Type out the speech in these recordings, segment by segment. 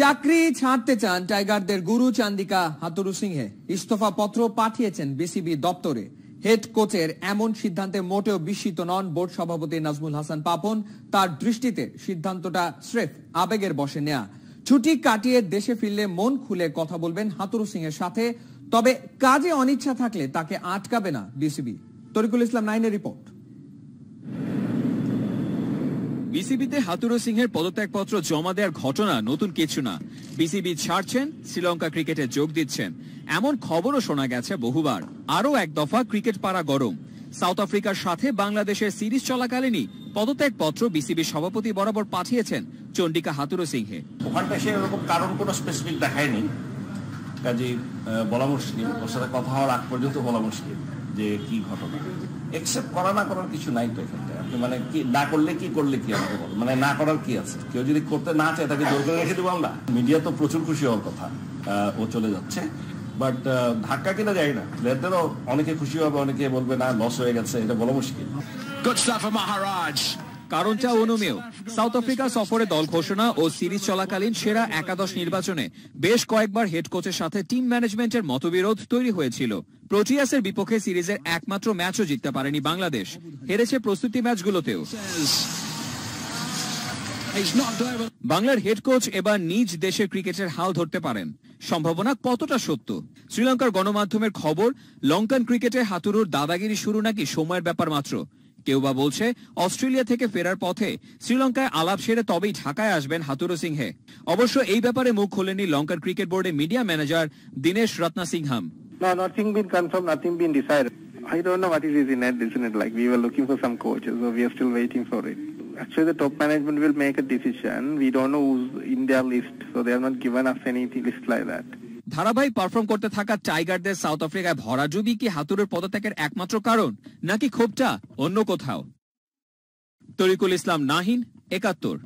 চাকরি ছাড়তে চান টাইগারদের গুরু চান্দিকা হাতুরু সিংহে ইস্তফা পত্র পাঠিয়েছেন বিসিবি দপ্তরে হেড কোচের এমন সিদ্ধান্তে মোটেও বিস্মিত নন বোর্ড সভাপতি নাজমুল হাসান পাপন তার দৃষ্টিতে সিদ্ধান্তটা স্রেফ আবেগের বসে নেয়া ছুটি কাটিয়ে দেশে ফিরলে মন খুলে কথা বলবেন হাতুরু সিংহের সাথে তবে কাজে অনিচ্ছা থাকলে তাকে আটকাবে না বিসিবি তরিকুল ইসলাম নাইনের রিপোর্ট বিসিবিতে হাতুরো সিংহের পদত্যাগপত্র জমা দেওয়ার ঘটনা নতুন কিছু না বিসিবি ছাড়ছেন শ্রীলঙ্কা ক্রিকেটে যোগ দিচ্ছেন এমন খবরও শোনা গেছে বহুবার আরও এক দফা ক্রিকেট পাড়া গরম সাউথ আফ্রিকার সাথে বাংলাদেশের সিরিজ চলাকালীনই পদত্যাগপত্র বিসিবির সভাপতি বরাবর পাঠিয়েছেন চন্ডিকা হাতুরো সিংহে ওখানটা সে এরকম কারণ কোনো স্পেসিফিক দেখায়নি কাজে বলা মুশকিল ওর সাথে কথা হওয়ার আগ পর্যন্ত বলা মুশকিল যে কি ঘটনা এক্সেপ্ট করা না করার কিছু নাই তো এখানটা মানে কি না করলে কি করলে কি আমাকে বলো মানে না করার কি আছে কেউ যদি করতে না চায় তাকে জোর করে রেখে দেবো আমরা মিডিয়া তো প্রচুর খুশি হওয়ার কথা ও চলে যাচ্ছে বাট ধাক্কা কিনা যায় না প্লেয়ারদেরও অনেকে খুশি হবে অনেকে বলবে না লস হয়ে গেছে এটা বলা মুশকিল Good stuff for Maharaj. কারণটা অনুমেয় সাউথ আফ্রিকা সফরে দল ঘোষণা ও সিরিজ চলাকালীন সেরা একাদশ নির্বাচনে বেশ কয়েকবার হেড কোচের সাথে টিম ম্যানেজমেন্টের মতবিরোধ তৈরি হয়েছিল প্রোটিয়াসের বিপক্ষে সিরিজের একমাত্র ম্যাচও জিততে পারেনি বাংলাদেশ হেরেছে প্রস্তুতি ম্যাচগুলোতেও বাংলার হেড কোচ এবার নিজ দেশের ক্রিকেটের হাল ধরতে পারেন সম্ভাবনা কতটা সত্য শ্রীলঙ্কার গণমাধ্যমের খবর লঙ্কান ক্রিকেটে হাতুরুর দাদাগিরি শুরু নাকি সময়ের ব্যাপার মাত্র কেউ বা বলছে অস্ট্রেলিয়া থেকে ফেরার পথে শ্রীলঙ্কায় আলাপ সেরে তবেই ঢাকায় আসবেন হাতুরো সিংহে অবশ্য এই ব্যাপারে মুখ খোলেননি লঙ্কার ক্রিকেট বোর্ডের media manager Dinesh Ratnasingham nothing been confirmed, nothing been decided. I don't know what it is in it, isn't it? Like we were looking for some coaches, so we are still waiting for it. Actually, the top management will make a decision. We don't know who's in their list, so they have not given us any list like that. ধারাবাহিক perform করতে থাকা টাইগারদের south আফ্রিকায় ভরা জুবি কি হাতুরের পদত্যাগের একমাত্র কারণ নাকি ক্ষোভটা অন্য কোথাও তরিকুল ইসলাম নাহিন একাত্তর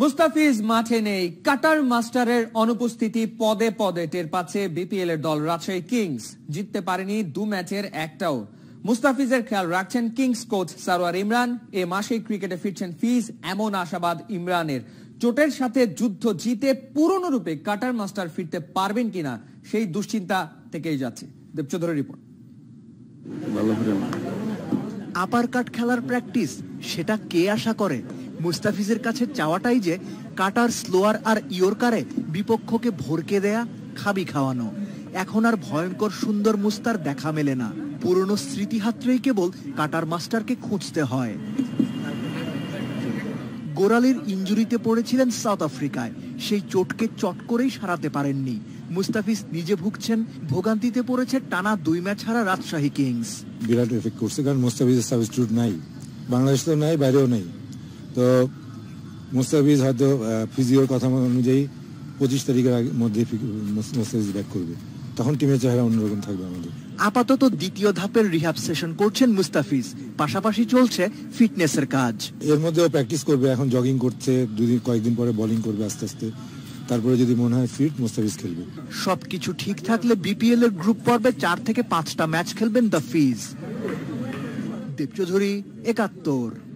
মুস্তাফিজ মাঠে নেই কাটার মাস্টারের অনুপস্থিতি পদে পদে টের পাচ্ছে বিপিএল এর দল রাজশাহী কিংস জিততে পারেনি দু ম্যাচের একটাও মুস্তাফিজের খেয়াল রাখছেন কিংস কোচ সারোয়ার ইমরান এ মাসেই ক্রিকেটে ফিরছেন ফিজ এমন আশাবাদ ইমরানের চোটের সাথে যুদ্ধ জিতে পূর্ণরূপে কাটার মাস্টার ফিরতে পারবেন কিনা সেই দুশ্চিন্তা থেকেই যাচ্ছে দেবচৌধুরীর রিপোর্ট আপার কাট খেলার প্র্যাকটিস সেটা কে আশা করে মুস্তাফিজের কাছে চাওয়াটাই যে কাটার স্লোয়ার আর ইয়র্কারে বিপক্ষকে ভরকে দেয়া খাবি খাওয়ানো এখন আর ভয়ঙ্কর সুন্দর মুস্তার দেখা মেলে না পুরনো স্মৃতিহাত্রেই কেবল কাটার মাস্টারকে খুঁজতে হয় গোড়ালের ইঞ্জুরিতে পড়েছিলেন সাউথ আফ্রিকায় সেই চোটকে চট করেই সারাতে পারেননি মুস্তাফিজ নিজে ভুগছেন ভোগান্তিতে পড়েছে টানা দুই ম্যাচ হারা রাজশাহী কিংস বিরাট এফেক্ট করছে কারণ মুস্তাফিজের সাবস্টিউট নাই বাংলাদেশ তো নাই বাইরেও নেই তো মুস্তাফিজ হয়তো ফিজিওর কথা অনুযায়ী পঁচিশ তারিখের মধ্যে মুস্তাফিজ ব্যাক করবে তখন টিমের চেহারা অন্যরকম থাকবে আমাদের আপাতত দ্বিতীয় ধাপের রিহাব সেশন করছেন মুস্তাফিজ পাশাপাশি চলছে ফিটনেসের কাজ এর মধ্যেও প্র্যাকটিস করবে এখন জগিং করছে দুদিন কয়েকদিন পরে বোলিং করবে আস্তে আস্তে তারপরে যদি মনে হয় ফিট মুস্তাফিজ খেলবে সবকিছু ঠিক থাকলে বিপিএল এর গ্রুপ পর্বে চার থেকে পাঁচটা ম্যাচ খেলবেন দ্য ফিজ চৌধুরী একাত্তর